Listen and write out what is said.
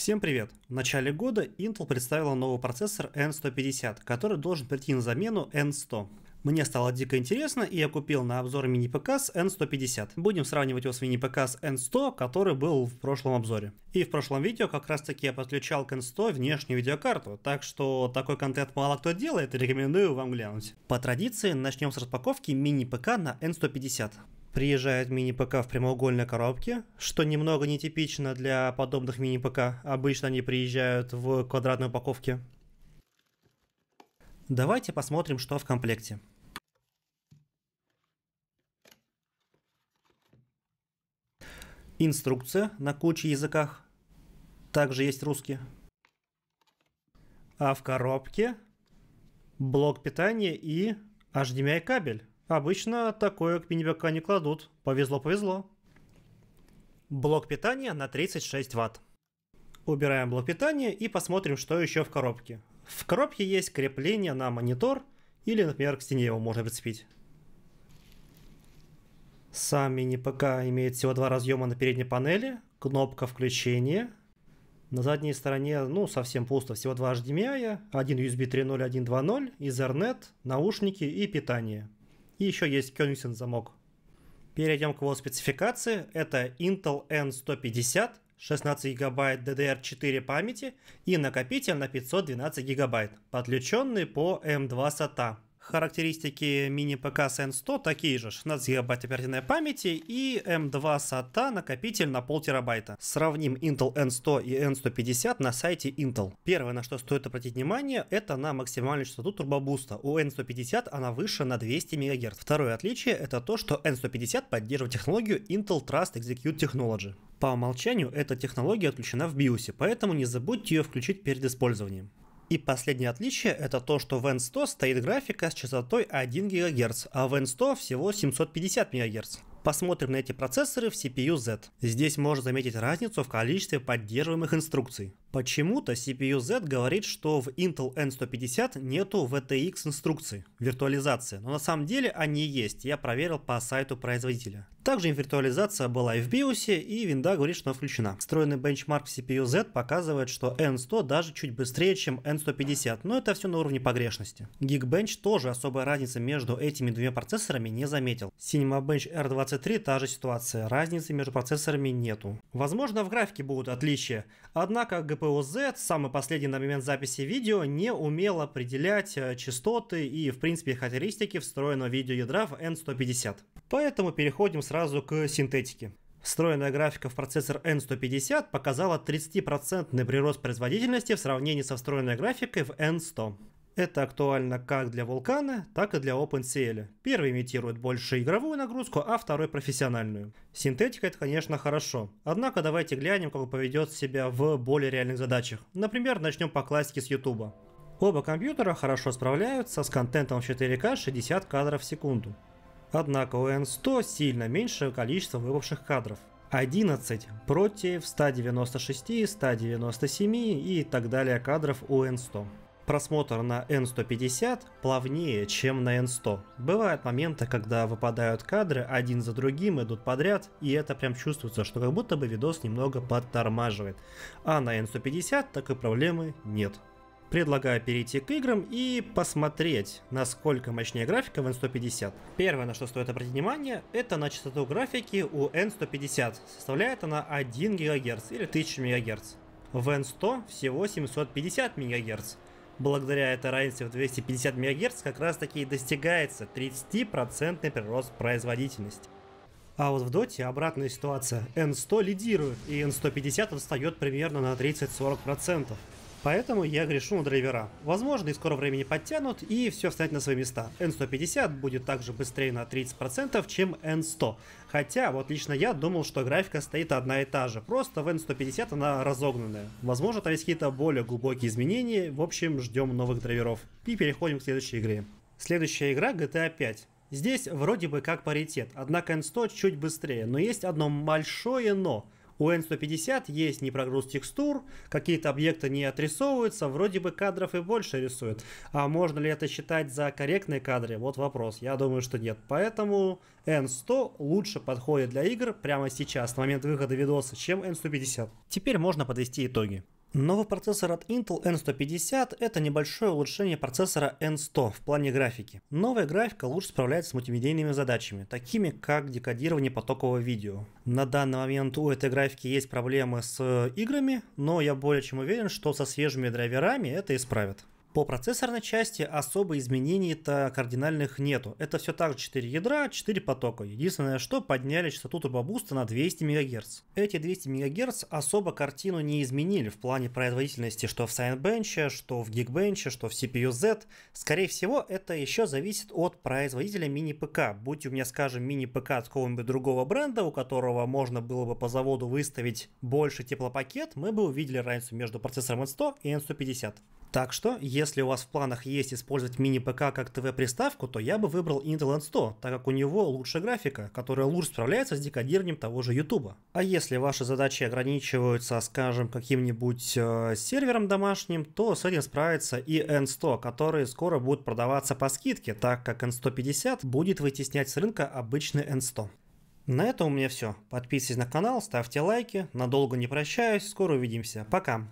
Всем привет! В начале года Intel представила новый процессор N150, который должен прийти на замену N100. Мне стало дико интересно, и я купил на обзор мини-ПК с N150. Будем сравнивать его с мини-ПК с N100, который был в прошлом обзоре. И в прошлом видео как раз таки я подключал к N100 внешнюю видеокарту, так что такой контент мало кто делает, рекомендую вам глянуть. По традиции начнем с распаковки мини-ПК на N150 приезжает мини-ПК в прямоугольной коробке, что немного нетипично для подобных мини-ПК. Обычно они приезжают в квадратной упаковке. Давайте посмотрим, что в комплекте. Инструкция на куче языках. Также есть русский. А в коробке блок питания и HDMI кабель. Обычно такое к мини не кладут. Повезло-повезло. Блок питания на 36 ватт. Убираем блок питания и посмотрим, что еще в коробке. В коробке есть крепление на монитор или, например, к стене его можно прицепить. Сам мини-ПК имеет всего два разъема на передней панели, кнопка включения. На задней стороне, ну, совсем пусто, всего два HDMI, один USB 3.0, 1.2.0, Ethernet, наушники и питание. И еще есть Кёнигсен замок. Перейдем к его спецификации. Это Intel N150, 16 гигабайт DDR4 памяти и накопитель на 512 гигабайт, подключенный по M2 эм SATA. Характеристики мини-ПК SN100 такие же, 16 ГБ оперативной памяти и M2 эм SATA накопитель на пол терабайта. Сравним Intel N100 и N150 на сайте Intel. Первое, на что стоит обратить внимание, это на максимальную частоту турбобуста. У N150 она выше на 200 МГц. Второе отличие это то, что N150 поддерживает технологию Intel Trust Execute Technology. По умолчанию эта технология отключена в BIOS, поэтому не забудьте ее включить перед использованием. И последнее отличие это то, что в N100 стоит графика с частотой 1 ГГц, а в N100 всего 750 МГц. Посмотрим на эти процессоры в CPU Z. Здесь можно заметить разницу в количестве поддерживаемых инструкций. Почему-то CPU-Z говорит, что в Intel N150 нету VTX инструкции виртуализации, но на самом деле они есть, я проверил по сайту производителя. Также виртуализация была и в BIOS, и винда говорит, что она включена. Встроенный бенчмарк CPU-Z показывает, что N100 даже чуть быстрее, чем N150, но это все на уровне погрешности. Geekbench тоже особой разницы между этими двумя процессорами не заметил. Cinemabench R23 та же ситуация, разницы между процессорами нету. Возможно в графике будут отличия, однако ТПОЗ, самый последний на момент записи видео, не умел определять э, частоты и, в принципе, характеристики встроенного видеоядра в N150. Поэтому переходим сразу к синтетике. Встроенная графика в процессор N150 показала 30% прирост производительности в сравнении со встроенной графикой в N100. Это актуально как для Вулкана, так и для OpenCL. Первый имитирует больше игровую нагрузку, а второй профессиональную. Синтетика это, конечно, хорошо. Однако давайте глянем, как он поведет себя в более реальных задачах. Например, начнем по классике с YouTube. Оба компьютера хорошо справляются с контентом в 4К 60 кадров в секунду. Однако у N100 сильно меньшее количество выпавших кадров. 11 против 196, 197 и так далее кадров у N100 просмотр на N150 плавнее, чем на N100. Бывают моменты, когда выпадают кадры один за другим, идут подряд, и это прям чувствуется, что как будто бы видос немного подтормаживает. А на N150 такой проблемы нет. Предлагаю перейти к играм и посмотреть, насколько мощнее графика в N150. Первое, на что стоит обратить внимание, это на частоту графики у N150. Составляет она 1 ГГц или 1000 МГц. В N100 всего 750 МГц благодаря этой разнице в 250 МГц как раз таки и достигается 30% прирост производительности. А вот в доте обратная ситуация. N100 лидирует, и N150 отстает примерно на 30-40%. Поэтому я грешу на драйвера. Возможно, и скоро времени подтянут, и все встанет на свои места. N150 будет также быстрее на 30%, чем N100. Хотя, вот лично я думал, что графика стоит одна и та же, просто в N150 она разогнанная. Возможно, там есть какие-то более глубокие изменения, в общем, ждем новых драйверов. И переходим к следующей игре. Следующая игра GTA 5. Здесь вроде бы как паритет, однако N100 чуть быстрее, но есть одно большое но – у N150 есть не прогруз текстур, какие-то объекты не отрисовываются, вроде бы кадров и больше рисует. А можно ли это считать за корректные кадры? Вот вопрос. Я думаю, что нет. Поэтому N100 лучше подходит для игр прямо сейчас, на момент выхода видоса, чем N150. Теперь можно подвести итоги. Новый процессор от Intel N150 – это небольшое улучшение процессора N100 в плане графики. Новая графика лучше справляется с мультимедийными задачами, такими как декодирование потокового видео. На данный момент у этой графики есть проблемы с э, играми, но я более чем уверен, что со свежими драйверами это исправят. По процессорной части особо изменений-то кардинальных нету. Это все так же 4 ядра, 4 потока. Единственное, что подняли частоту турбобуста на 200 МГц. Эти 200 МГц особо картину не изменили в плане производительности, что в Cinebench, что в Geekbench, что в CPU-Z. Скорее всего, это еще зависит от производителя мини-ПК. Будь у меня, скажем, мини-ПК от какого-нибудь другого бренда, у которого можно было бы по заводу выставить больше теплопакет, мы бы увидели разницу между процессором N100 и N150. Так что, если у вас в планах есть использовать мини-ПК как ТВ-приставку, то я бы выбрал Intel N100, так как у него лучшая графика, которая лучше справляется с декодированием того же YouTube. А если ваши задачи ограничиваются, скажем, каким-нибудь э, сервером домашним, то с этим справится и N100, который скоро будет продаваться по скидке, так как N150 будет вытеснять с рынка обычный N100. На этом у меня все. Подписывайтесь на канал, ставьте лайки. Надолго не прощаюсь. Скоро увидимся. Пока.